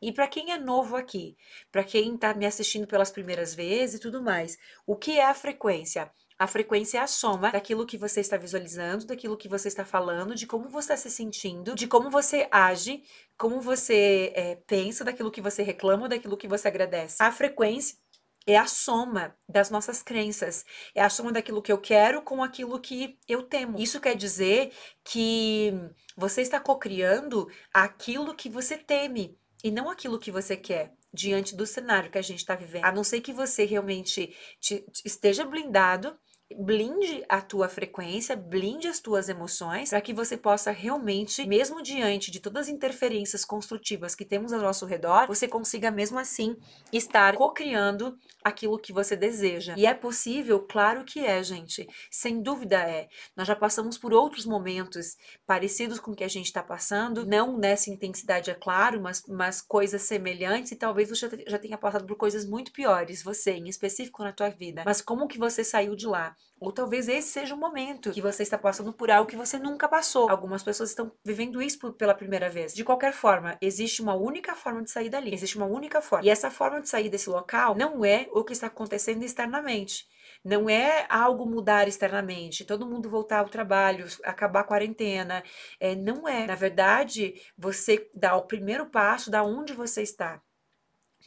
E para quem é novo aqui, para quem está me assistindo pelas primeiras vezes e tudo mais, o que é a frequência? A frequência é a soma daquilo que você está visualizando, daquilo que você está falando, de como você está se sentindo, de como você age, como você é, pensa, daquilo que você reclama, daquilo que você agradece. A frequência é a soma das nossas crenças, é a soma daquilo que eu quero com aquilo que eu temo. Isso quer dizer que você está cocriando aquilo que você teme e não aquilo que você quer diante do cenário que a gente está vivendo. A não ser que você realmente te, te esteja blindado blinde a tua frequência, blinde as tuas emoções, para que você possa realmente, mesmo diante de todas as interferências construtivas que temos ao nosso redor, você consiga mesmo assim estar co-criando aquilo que você deseja. E é possível? Claro que é, gente. Sem dúvida é. Nós já passamos por outros momentos parecidos com o que a gente está passando, não nessa intensidade, é claro, mas, mas coisas semelhantes, e talvez você já tenha passado por coisas muito piores, você em específico na tua vida. Mas como que você saiu de lá? Ou talvez esse seja o momento que você está passando por algo que você nunca passou. Algumas pessoas estão vivendo isso pela primeira vez. De qualquer forma, existe uma única forma de sair dali. Existe uma única forma. E essa forma de sair desse local não é o que está acontecendo externamente. Não é algo mudar externamente, todo mundo voltar ao trabalho, acabar a quarentena. É, não é. Na verdade, você dá o primeiro passo da onde você está.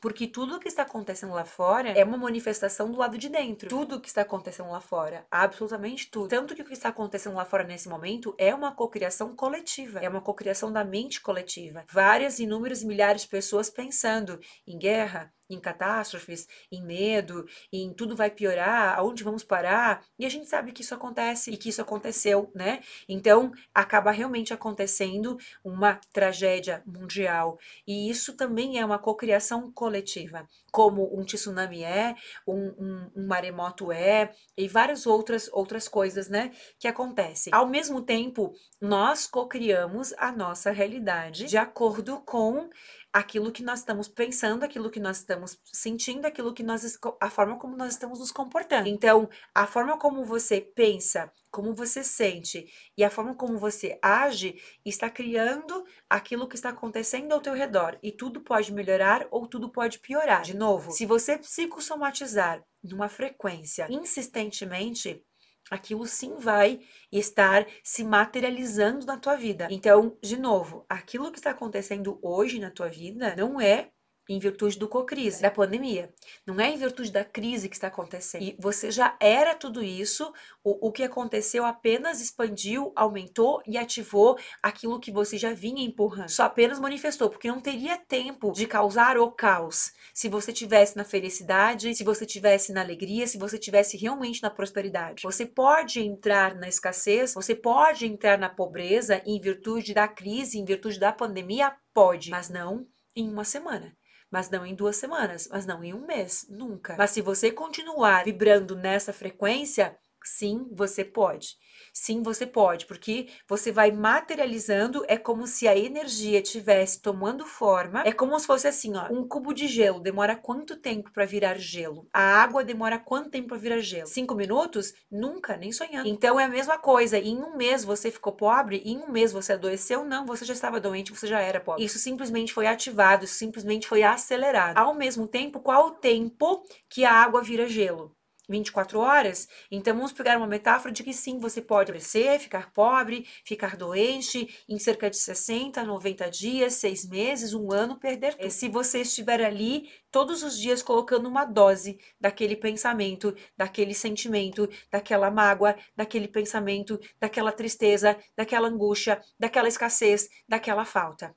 Porque tudo o que está acontecendo lá fora é. é uma manifestação do lado de dentro. Tudo o que está acontecendo lá fora, absolutamente tudo. Tanto que o que está acontecendo lá fora nesse momento é uma cocriação coletiva, é uma cocriação da mente coletiva. Várias, inúmeras, milhares de pessoas pensando em guerra, em catástrofes, em medo, em tudo vai piorar, aonde vamos parar? E a gente sabe que isso acontece e que isso aconteceu, né? Então, acaba realmente acontecendo uma tragédia mundial. E isso também é uma cocriação coletiva como um tsunami é, um, um, um, maremoto é, e várias outras outras coisas, né, que acontecem. Ao mesmo tempo, nós cocriamos a nossa realidade de acordo com aquilo que nós estamos pensando, aquilo que nós estamos sentindo, aquilo que nós a forma como nós estamos nos comportando. Então, a forma como você pensa como você sente e a forma como você age está criando aquilo que está acontecendo ao teu redor e tudo pode melhorar ou tudo pode piorar. De novo, se você psicossomatizar numa frequência insistentemente, aquilo sim vai estar se materializando na tua vida. Então, de novo, aquilo que está acontecendo hoje na tua vida não é em virtude do cocrise, da pandemia. Não é em virtude da crise que está acontecendo. E você já era tudo isso, o, o que aconteceu apenas expandiu, aumentou e ativou aquilo que você já vinha empurrando. Só apenas manifestou, porque não teria tempo de causar o caos. Se você tivesse na felicidade, se você tivesse na alegria, se você tivesse realmente na prosperidade. Você pode entrar na escassez, você pode entrar na pobreza em virtude da crise, em virtude da pandemia, pode, mas não em uma semana mas não em duas semanas, mas não em um mês, nunca. Mas se você continuar vibrando nessa frequência, sim, você pode. Sim, você pode, porque você vai materializando, é como se a energia estivesse tomando forma. É como se fosse assim, ó, um cubo de gelo demora quanto tempo para virar gelo? A água demora quanto tempo para virar gelo? Cinco minutos? Nunca, nem sonhando. Então é a mesma coisa. Em um mês você ficou pobre, em um mês você adoeceu? Não, você já estava doente, você já era pobre. Isso simplesmente foi ativado, isso simplesmente foi acelerado. Ao mesmo tempo, qual o tempo que a água vira gelo? 24 horas? Então vamos pegar uma metáfora de que sim, você pode crescer, ficar pobre, ficar doente, em cerca de 60, 90 dias, 6 meses, um ano, perder tudo. É, se você estiver ali todos os dias colocando uma dose daquele pensamento, daquele sentimento, daquela mágoa, daquele pensamento, daquela tristeza, daquela angústia, daquela escassez, daquela falta.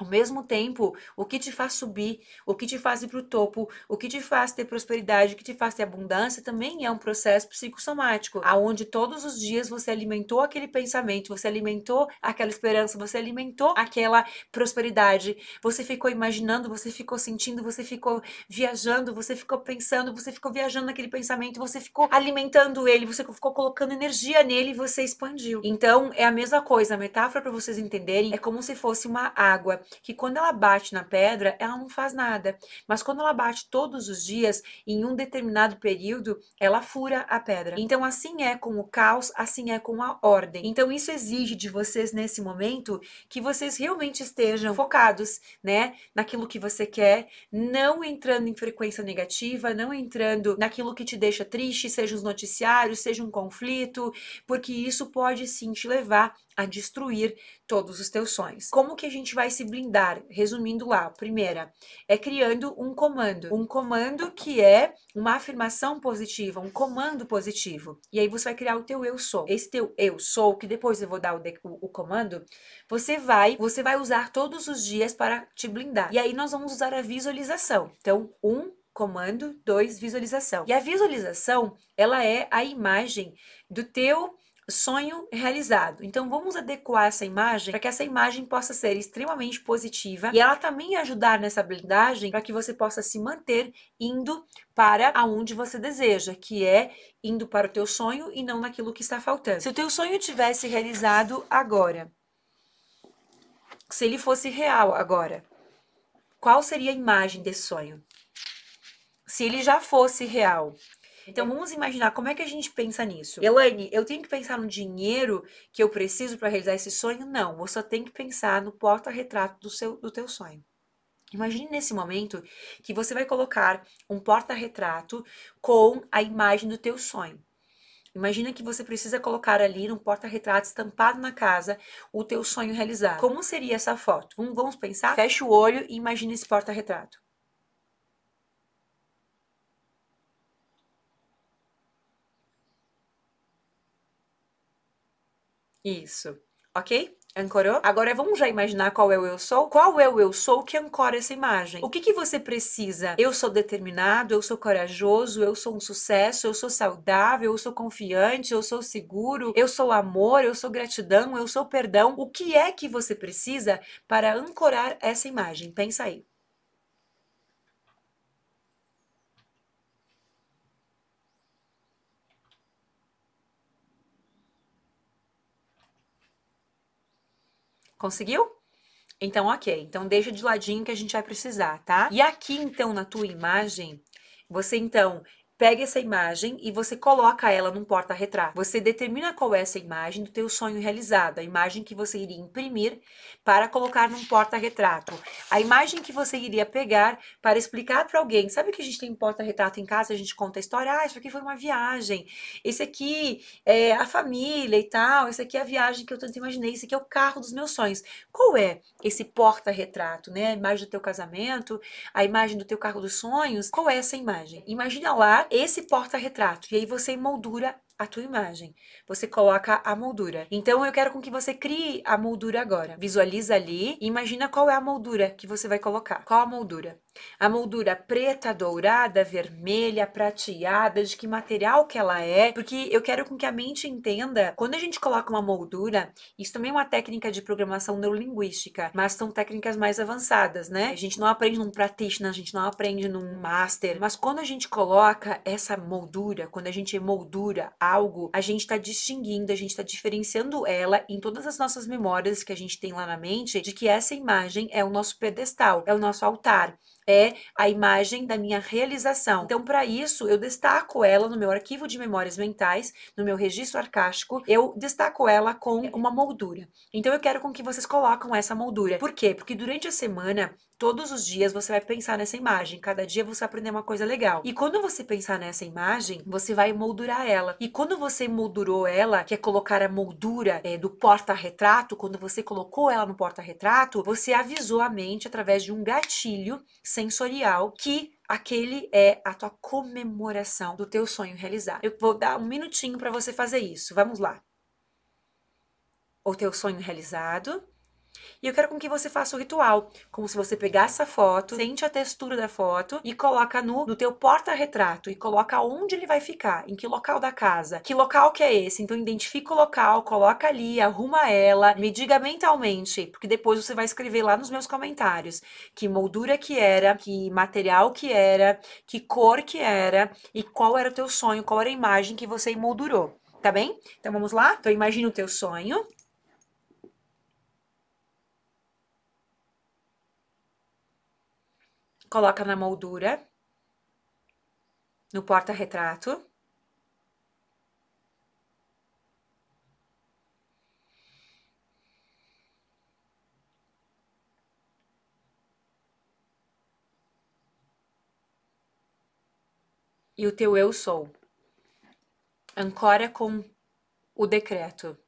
Ao mesmo tempo, o que te faz subir, o que te faz ir para o topo, o que te faz ter prosperidade, o que te faz ter abundância, também é um processo psicossomático, aonde todos os dias você alimentou aquele pensamento, você alimentou aquela esperança, você alimentou aquela prosperidade, você ficou imaginando, você ficou sentindo, você ficou viajando, você ficou pensando, você ficou viajando naquele pensamento, você ficou alimentando ele, você ficou colocando energia nele e você expandiu. Então, é a mesma coisa, a metáfora para vocês entenderem é como se fosse uma água que quando ela bate na pedra, ela não faz nada, mas quando ela bate todos os dias, em um determinado período, ela fura a pedra. Então, assim é com o caos, assim é com a ordem. Então, isso exige de vocês nesse momento que vocês realmente estejam focados, né, naquilo que você quer, não entrando em frequência negativa, não entrando naquilo que te deixa triste, seja os noticiários, seja um conflito, porque isso pode sim te levar a destruir todos os teus sonhos. Como que a gente vai se blindar? Resumindo lá, primeira é criando um comando, um comando que é uma afirmação positiva, um comando positivo. E aí você vai criar o teu eu sou. Esse teu eu sou, que depois eu vou dar o, de, o, o comando, você vai, você vai usar todos os dias para te blindar. E aí nós vamos usar a visualização. Então, um comando, dois visualização. E a visualização, ela é a imagem do teu sonho realizado. Então vamos adequar essa imagem para que essa imagem possa ser extremamente positiva e ela também ajudar nessa blindagem para que você possa se manter indo para aonde você deseja, que é indo para o teu sonho e não naquilo que está faltando. Se o teu sonho tivesse realizado agora, se ele fosse real agora, qual seria a imagem desse sonho? Se ele já fosse real, então vamos imaginar como é que a gente pensa nisso. Elaine, eu tenho que pensar no dinheiro que eu preciso para realizar esse sonho? Não, você só tem que pensar no porta-retrato do seu do teu sonho. Imagine nesse momento que você vai colocar um porta-retrato com a imagem do teu sonho. Imagina que você precisa colocar ali num porta-retrato estampado na casa o teu sonho realizado. Como seria essa foto? Vamos pensar? Fecha o olho e imagina esse porta-retrato. Isso. Ok? Ancorou? Agora vamos já imaginar qual é o eu sou? Qual é o eu sou que ancora essa imagem? O que, que você precisa? Eu sou determinado, eu sou corajoso, eu sou um sucesso, eu sou saudável, eu sou confiante, eu sou seguro, eu sou amor, eu sou gratidão, eu sou perdão. O que é que você precisa para ancorar essa imagem? Pensa aí. Conseguiu? Então, ok. Então, deixa de ladinho que a gente vai precisar, tá? E aqui, então, na tua imagem, você, então, pega essa imagem e você coloca ela num porta-retrato. Você determina qual é essa imagem do teu sonho realizado, a imagem que você iria imprimir para colocar num porta-retrato, a imagem que você iria pegar para explicar para alguém. Sabe que a gente tem um porta-retrato em casa, a gente conta a história, ah, isso aqui foi uma viagem, esse aqui é a família e tal, esse aqui é a viagem que eu tanto imaginei, esse aqui é o carro dos meus sonhos. Qual é esse porta-retrato, né? A imagem do teu casamento, a imagem do teu carro dos sonhos, qual é essa imagem? Imagina lá esse porta-retrato. E aí você moldura a tua imagem. Você coloca a moldura. Então eu quero com que você crie a moldura agora. Visualiza ali e imagina qual é a moldura que você vai colocar. Qual a moldura? A moldura preta, dourada, vermelha, prateada, de que material que ela é, porque eu quero com que a mente entenda, quando a gente coloca uma moldura, isso também é uma técnica de programação neurolinguística, mas são técnicas mais avançadas, né? A gente não aprende num practitioner, a gente não aprende num master, mas quando a gente coloca essa moldura, quando a gente moldura algo, a gente está distinguindo, a gente está diferenciando ela em todas as nossas memórias que a gente tem lá na mente, de que essa imagem é o nosso pedestal, é o nosso altar, é a imagem da minha realização. Então, para isso, eu destaco ela no meu arquivo de memórias mentais, no meu registro arcástico, eu destaco ela com uma moldura. Então, eu quero com que vocês coloquem essa moldura. Por quê? Porque durante a semana Todos os dias você vai pensar nessa imagem, cada dia você vai aprender uma coisa legal. E quando você pensar nessa imagem, você vai moldurar ela. E quando você moldurou ela, que é colocar a moldura é, do porta-retrato, quando você colocou ela no porta-retrato, você avisou a mente através de um gatilho sensorial que aquele é a tua comemoração do teu sonho realizado. Eu vou dar um minutinho para você fazer isso. Vamos lá. O teu sonho realizado. E eu quero com que você faça o ritual, como se você pegasse a foto, sente a textura da foto e coloca no, no teu porta-retrato e coloca onde ele vai ficar, em que local da casa. Que local que é esse? Então identifica o local, coloca ali, arruma ela, me diga mentalmente, porque depois você vai escrever lá nos meus comentários que moldura que era, que material que era, que cor que era e qual era o teu sonho, qual era a imagem que você emoldurou tá bem? Então vamos lá? Então imagina o teu sonho, coloca na moldura, no porta-retrato. E o teu eu sou. Ancora com o decreto.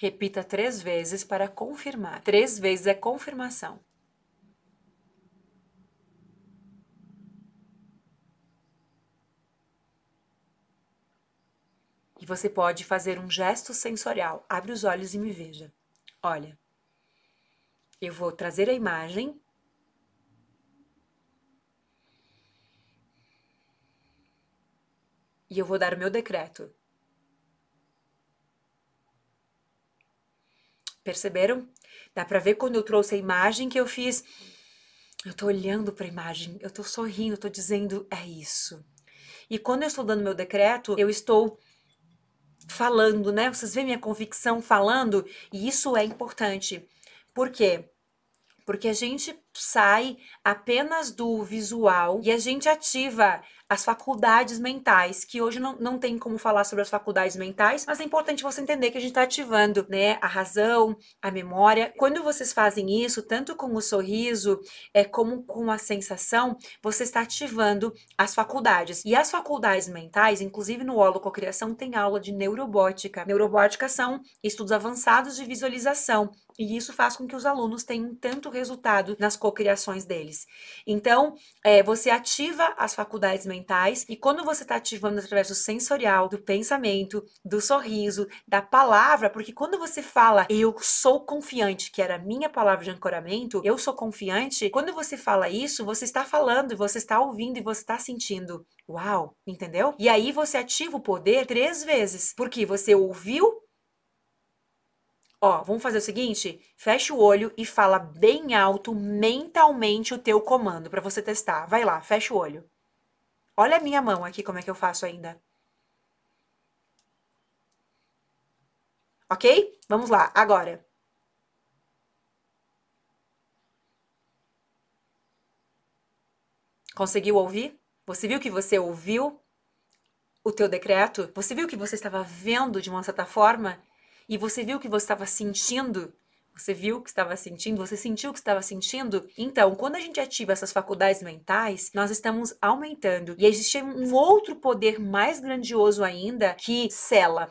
Repita três vezes para confirmar. Três vezes é confirmação. E você pode fazer um gesto sensorial. Abre os olhos e me veja. Olha, eu vou trazer a imagem e eu vou dar o meu decreto. Perceberam? Dá para ver quando eu trouxe a imagem que eu fiz. Eu estou olhando para a imagem, eu estou sorrindo, eu estou dizendo é isso. E quando eu estou dando meu decreto, eu estou falando, né? Vocês veem minha convicção falando, e isso é importante. Por quê? Porque a gente sai apenas do visual e a gente ativa as faculdades mentais, que hoje não, não tem como falar sobre as faculdades mentais, mas é importante você entender que a gente está ativando, né, a razão, a memória. Quando vocês fazem isso, tanto com o sorriso, é como com a sensação, você está ativando as faculdades. E as faculdades mentais, inclusive no holococriação, tem aula de neurobótica. Neurobótica são estudos avançados de visualização, e isso faz com que os alunos tenham tanto resultado nas cocriações deles. Então, é, você ativa as faculdades mentais e quando você está ativando através do sensorial, do pensamento, do sorriso, da palavra, porque quando você fala eu sou confiante, que era a minha palavra de ancoramento, eu sou confiante, quando você fala isso, você está falando, você está ouvindo e você está sentindo. Uau, entendeu? E aí você ativa o poder três vezes, porque você ouviu, Ó, vamos fazer o seguinte? Fecha o olho e fala bem alto mentalmente o teu comando para você testar. Vai lá, fecha o olho. Olha a minha mão aqui como é que eu faço ainda. OK? Vamos lá, agora. Conseguiu ouvir? Você viu que você ouviu o teu decreto? Você viu que você estava vendo de uma certa forma e você viu o que você estava sentindo, você viu o que estava sentindo, você sentiu o que estava sentindo. Então, quando a gente ativa essas faculdades mentais, nós estamos aumentando. E existe um outro poder mais grandioso ainda que sela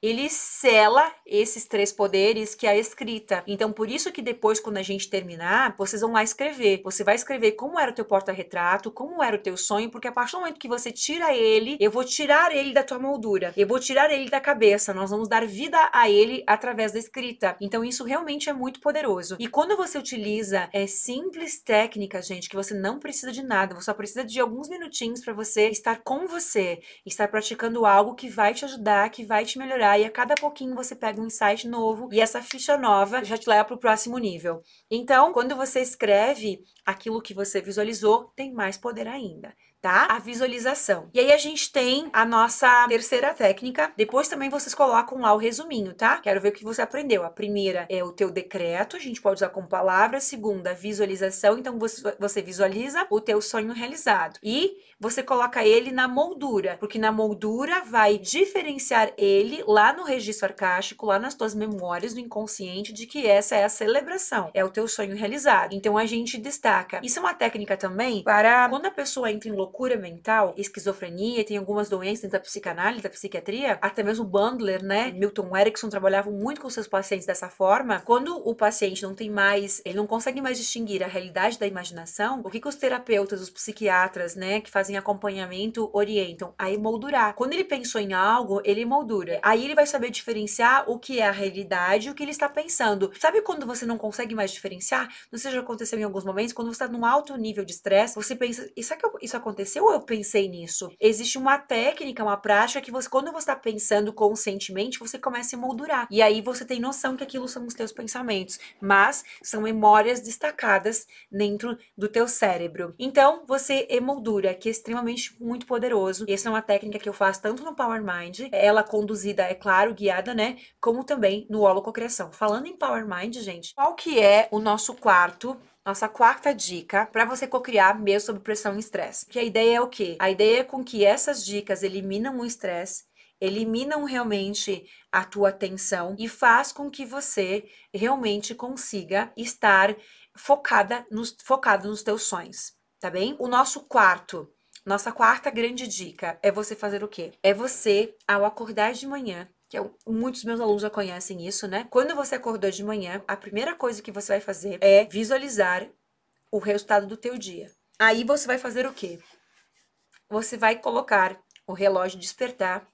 ele sela esses três poderes que é a escrita. Então, por isso que depois, quando a gente terminar, vocês vão lá escrever. Você vai escrever como era o teu porta-retrato, como era o teu sonho, porque a partir do momento que você tira ele, eu vou tirar ele da tua moldura, eu vou tirar ele da cabeça, nós vamos dar vida a ele através da escrita. Então, isso realmente é muito poderoso. E quando você utiliza é, simples técnicas, gente, que você não precisa de nada, você só precisa de alguns minutinhos para você estar com você, estar praticando algo que vai te ajudar, que vai te melhorar e a cada pouquinho você pega um insight novo e essa ficha nova já te leva para o próximo nível. Então, quando você escreve aquilo que você visualizou, tem mais poder ainda tá? A visualização. E aí a gente tem a nossa terceira técnica. Depois também vocês colocam lá o resuminho, tá? Quero ver o que você aprendeu. A primeira é o teu decreto, a gente pode usar como palavra. A segunda, visualização. Então você, você visualiza o teu sonho realizado. E você coloca ele na moldura, porque na moldura vai diferenciar ele lá no registro arcástico, lá nas tuas memórias do inconsciente de que essa é a celebração, é o teu sonho realizado. Então a gente destaca. Isso é uma técnica também para quando a pessoa entra em loucura mental, esquizofrenia, tem algumas doenças dentro da psicanálise, da psiquiatria, até mesmo Bandler, né? Milton Erickson trabalhava muito com seus pacientes dessa forma. Quando o paciente não tem mais, ele não consegue mais distinguir a realidade da imaginação, o que, que os terapeutas, os psiquiatras, né, que fazem fazem acompanhamento orientam a emoldurar. Quando ele pensou em algo, ele emoldura. Aí ele vai saber diferenciar o que é a realidade e o que ele está pensando. Sabe quando você não consegue mais diferenciar? Não sei se já aconteceu em alguns momentos, quando você está num alto nível de estresse, você pensa, isso, é que isso aconteceu ou eu pensei nisso? Existe uma técnica, uma prática que você, quando você está pensando conscientemente, você começa a emoldurar. E aí você tem noção que aquilo são os teus pensamentos, mas são memórias destacadas dentro do teu cérebro. Então, você emoldura, que extremamente muito poderoso. E essa é uma técnica que eu faço tanto no Power Mind, ela conduzida, é claro, guiada, né? Como também no Holococriação. Falando em Power Mind, gente, qual que é o nosso quarto nossa quarta dica para você cocriar mesmo sob pressão e estresse. Que a ideia é o quê? A ideia é com que essas dicas eliminam o estresse, eliminam realmente a tua atenção e faz com que você realmente consiga estar focada nos, focado nos teus sonhos, tá bem? O nosso quarto nossa quarta grande dica é você fazer o quê? É você, ao acordar de manhã, que eu, é muitos meus alunos já conhecem isso, né? Quando você acordou de manhã, a primeira coisa que você vai fazer é visualizar o resultado do teu dia. Aí você vai fazer o quê? Você vai colocar o relógio despertar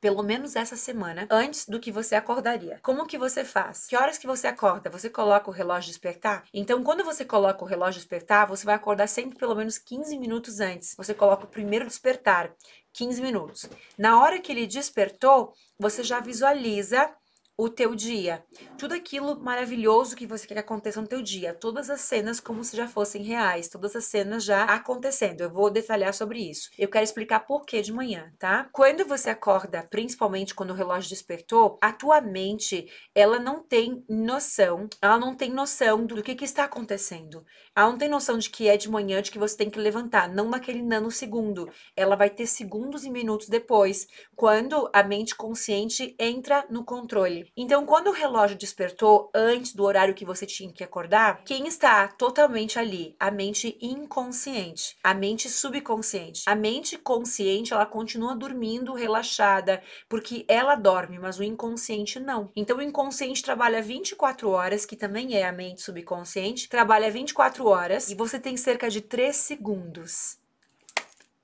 pelo menos essa semana, antes do que você acordaria. Como que você faz? Que horas que você acorda? Você coloca o relógio despertar? Então, quando você coloca o relógio despertar, você vai acordar sempre pelo menos 15 minutos antes. Você coloca o primeiro despertar, 15 minutos. Na hora que ele despertou, você já visualiza o teu dia. Tudo aquilo maravilhoso que você quer que aconteça no teu dia. Todas as cenas como se já fossem reais. Todas as cenas já acontecendo. Eu vou detalhar sobre isso. Eu quero explicar por que de manhã, tá? Quando você acorda, principalmente quando o relógio despertou, a tua mente, ela não tem noção. Ela não tem noção do que, que está acontecendo. Ela não tem noção de que é de manhã, de que você tem que levantar. Não naquele nanosegundo. Ela vai ter segundos e minutos depois. Quando a mente consciente entra no controle. Então, quando o relógio despertou antes do horário que você tinha que acordar, quem está totalmente ali? A mente inconsciente, a mente subconsciente. A mente consciente, ela continua dormindo, relaxada, porque ela dorme, mas o inconsciente não. Então, o inconsciente trabalha 24 horas, que também é a mente subconsciente, trabalha 24 horas e você tem cerca de 3 segundos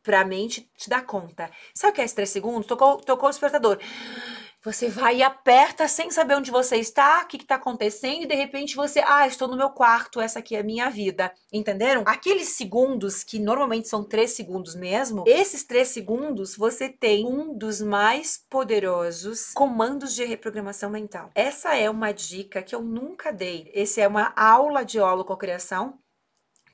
pra mente te dar conta. Sabe o que é esse 3 segundos? Tocou, tocou o despertador. Você vai e aperta sem saber onde você está, o que está acontecendo, e de repente você, ah, estou no meu quarto, essa aqui é a minha vida. Entenderam? Aqueles segundos, que normalmente são três segundos mesmo, esses três segundos você tem um dos mais poderosos comandos de reprogramação mental. Essa é uma dica que eu nunca dei. Esse é uma aula de holococriação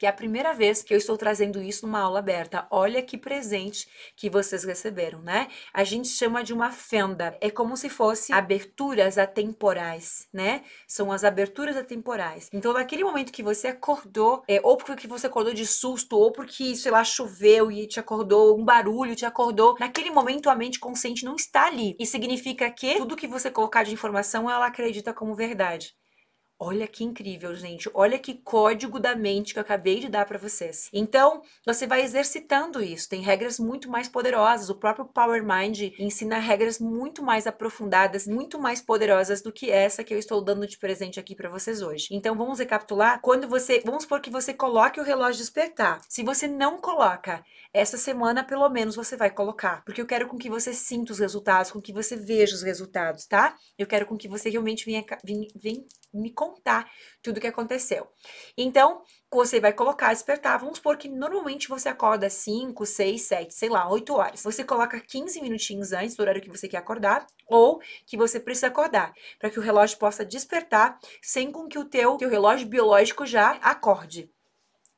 que é a primeira vez que eu estou trazendo isso numa aula aberta. Olha que presente que vocês receberam, né? A gente chama de uma fenda. É como se fosse aberturas atemporais, né? São as aberturas atemporais. Então, naquele momento que você acordou, é, ou porque você acordou de susto, ou porque, sei lá, choveu e te acordou, um barulho te acordou, naquele momento a mente consciente não está ali. E significa que tudo que você colocar de informação, ela acredita como verdade. Olha que incrível, gente. Olha que código da mente que eu acabei de dar para vocês. Então, você vai exercitando isso. Tem regras muito mais poderosas. O próprio Power Mind ensina regras muito mais aprofundadas, muito mais poderosas do que essa que eu estou dando de presente aqui para vocês hoje. Então, vamos recapitular. Quando você, vamos supor que você coloque o relógio despertar. Se você não coloca, essa semana pelo menos você vai colocar, porque eu quero com que você sinta os resultados, com que você veja os resultados, tá? Eu quero com que você realmente venha, venha, venha me contar tudo o que aconteceu. Então, você vai colocar despertar, vamos supor que normalmente você acorda 5, 6, 7, sei lá, 8 horas. Você coloca 15 minutinhos antes do horário que você quer acordar ou que você precisa acordar, para que o relógio possa despertar sem com que o teu, teu relógio biológico já acorde.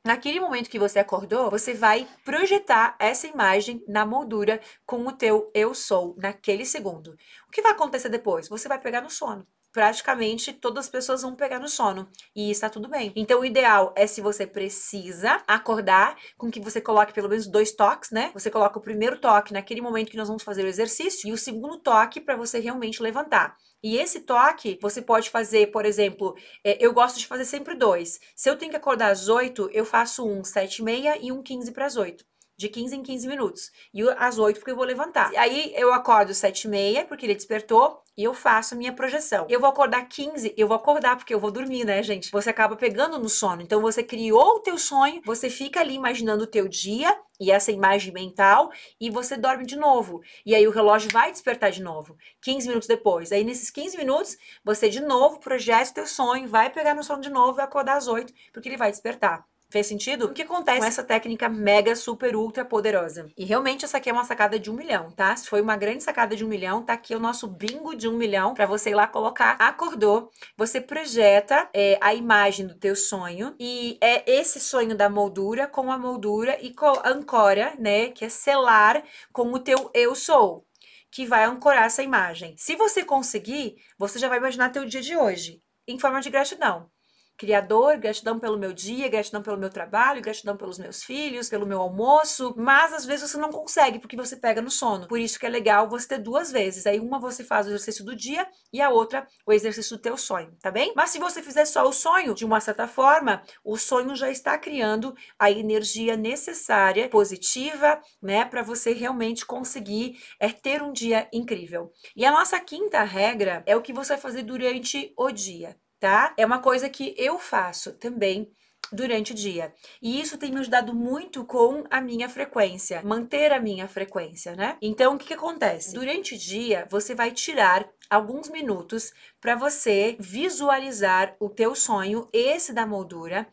Naquele momento que você acordou, você vai projetar essa imagem na moldura com o teu eu sou naquele segundo. O que vai acontecer depois? Você vai pegar no sono praticamente todas as pessoas vão pegar no sono. E está tudo bem. Então, o ideal é se você precisa acordar com que você coloque pelo menos dois toques, né? Você coloca o primeiro toque naquele momento que nós vamos fazer o exercício e o segundo toque para você realmente levantar. E esse toque você pode fazer, por exemplo, é, eu gosto de fazer sempre dois. Se eu tenho que acordar às oito, eu faço um sete e meia e um quinze para as oito de 15 em 15 minutos. E às 8 porque eu vou levantar. Aí eu acordo às 7 e meia, porque ele despertou, e eu faço minha projeção. Eu vou acordar 15, eu vou acordar porque eu vou dormir, né, gente? Você acaba pegando no sono. Então você criou o teu sonho, você fica ali imaginando o teu dia e essa imagem mental e você dorme de novo. E aí o relógio vai despertar de novo, 15 minutos depois. Aí nesses 15 minutos, você de novo projeta o teu sonho, vai pegar no sono de novo e acordar às 8, porque ele vai despertar. Fez sentido? O que acontece com essa técnica mega, super, ultra poderosa? E realmente essa aqui é uma sacada de um milhão, tá? Se foi uma grande sacada de um milhão, tá aqui o nosso bingo de um milhão para você ir lá colocar. Acordou, você projeta é, a imagem do teu sonho e é esse sonho da moldura com a moldura e co ancora, né? Que é selar com o teu eu sou que vai ancorar essa imagem. Se você conseguir, você já vai imaginar teu dia de hoje em forma de gratidão. Criador, gratidão pelo meu dia, gratidão pelo meu trabalho, gratidão pelos meus filhos, pelo meu almoço, mas às vezes você não consegue porque você pega no sono. Por isso que é legal você ter duas vezes. Aí uma você faz o exercício do dia e a outra o exercício do teu sonho, tá bem? Mas se você fizer só o sonho, de uma certa forma, o sonho já está criando a energia necessária, positiva, né, para você realmente conseguir é, ter um dia incrível. E a nossa quinta regra é o que você vai fazer durante o dia tá? É uma coisa que eu faço também durante o dia. E isso tem me ajudado muito com a minha frequência, manter a minha frequência, né? Então, o que, que acontece? Durante o dia, você vai tirar alguns minutos para você visualizar o teu sonho, esse da moldura,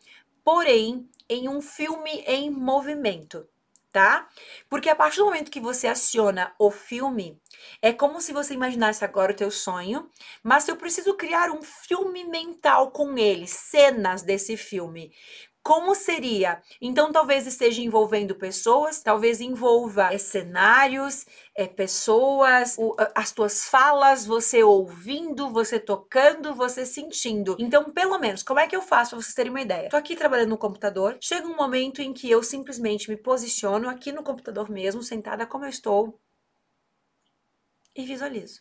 porém em um filme em movimento tá? Porque a partir do momento que você aciona o filme, é como se você imaginasse agora o teu sonho, mas eu preciso criar um filme mental com ele, cenas desse filme como seria? Então, talvez esteja envolvendo pessoas, talvez envolva é, cenários, é, pessoas, o, as tuas falas, você ouvindo, você tocando, você sentindo. Então, pelo menos, como é que eu faço para vocês terem uma ideia? Tô aqui trabalhando no computador, chega um momento em que eu simplesmente me posiciono aqui no computador mesmo, sentada como eu estou, e visualizo.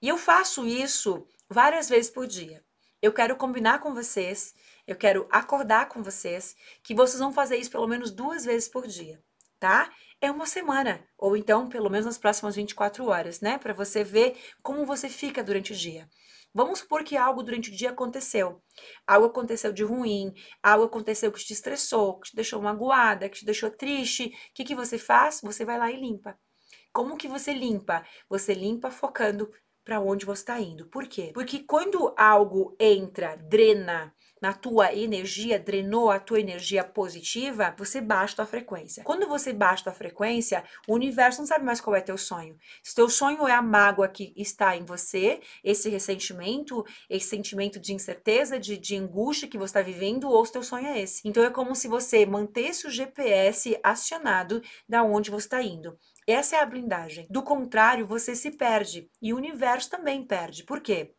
E eu faço isso várias vezes por dia. Eu quero combinar com vocês eu quero acordar com vocês que vocês vão fazer isso pelo menos duas vezes por dia, tá? É uma semana, ou então pelo menos nas próximas 24 horas, né? Para você ver como você fica durante o dia. Vamos supor que algo durante o dia aconteceu. Algo aconteceu de ruim, algo aconteceu que te estressou, que te deixou magoada, que te deixou triste. O que, que você faz? Você vai lá e limpa. Como que você limpa? Você limpa focando para onde você está indo. Por quê? Porque quando algo entra, drena, na tua energia, drenou a tua energia positiva, você baixa a tua frequência. Quando você baixa a tua frequência, o universo não sabe mais qual é teu sonho. Se teu sonho é a mágoa que está em você, esse ressentimento, esse sentimento de incerteza, de, de angústia que você está vivendo, ou se teu sonho é esse. Então é como se você mantesse o GPS acionado da onde você está indo. Essa é a blindagem. Do contrário, você se perde e o universo também perde. Por quê?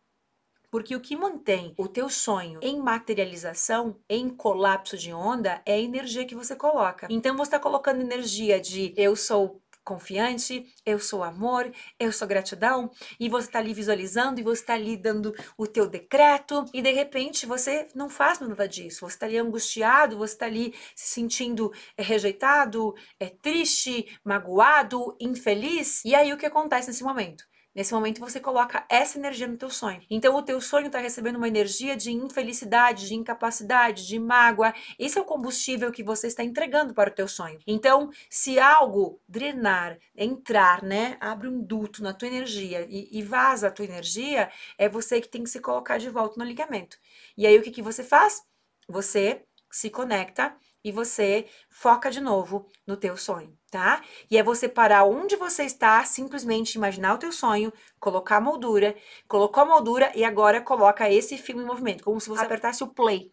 Porque o que mantém o teu sonho em materialização, em colapso de onda, é a energia que você coloca. Então você está colocando energia de eu sou confiante, eu sou amor, eu sou gratidão, e você está ali visualizando e você está ali dando o teu decreto, e de repente você não faz nada disso, você está ali angustiado, você está ali se sentindo eh, rejeitado, é triste, magoado, infeliz, e aí o que acontece nesse momento? Nesse momento você coloca essa energia no teu sonho. Então o teu sonho está recebendo uma energia de infelicidade, de incapacidade, de mágoa. Esse é o combustível que você está entregando para o teu sonho. Então, se algo drenar, entrar, né, abre um duto na tua energia e, e vaza a tua energia, é você que tem que se colocar de volta no ligamento. E aí o que, que você faz? Você se conecta e você foca de novo no teu sonho, tá? E é você parar onde você está, simplesmente imaginar o teu sonho, colocar a moldura, colocou a moldura e agora coloca esse filme em movimento, como se você apertasse o play.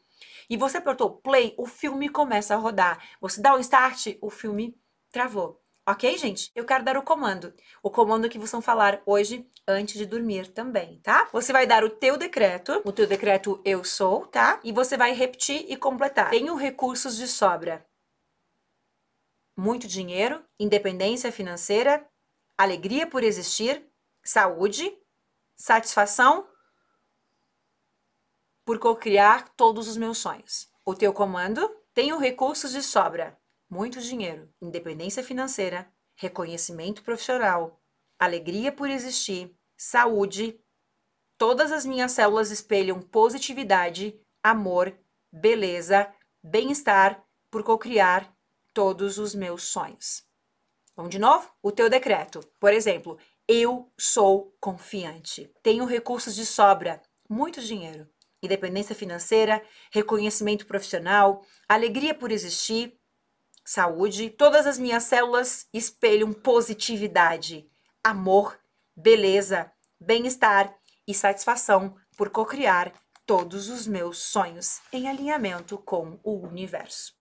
E você apertou play, o filme começa a rodar. Você dá um start, o filme travou. Ok, gente? Eu quero dar o comando. O comando que vocês vão falar hoje antes de dormir também, tá? Você vai dar o teu decreto, o teu decreto eu sou, tá? E você vai repetir e completar. Tenho recursos de sobra. Muito dinheiro, independência financeira, alegria por existir, saúde, satisfação por cocriar criar todos os meus sonhos. O teu comando, tenho recursos de sobra muito dinheiro, independência financeira, reconhecimento profissional, alegria por existir, saúde. Todas as minhas células espelham positividade, amor, beleza, bem-estar por cocriar todos os meus sonhos. Vamos de novo? O teu decreto. Por exemplo, eu sou confiante. Tenho recursos de sobra, muito dinheiro, independência financeira, reconhecimento profissional, alegria por existir, saúde. Todas as minhas células espelham positividade, amor, beleza, bem-estar e satisfação por cocriar todos os meus sonhos em alinhamento com o universo.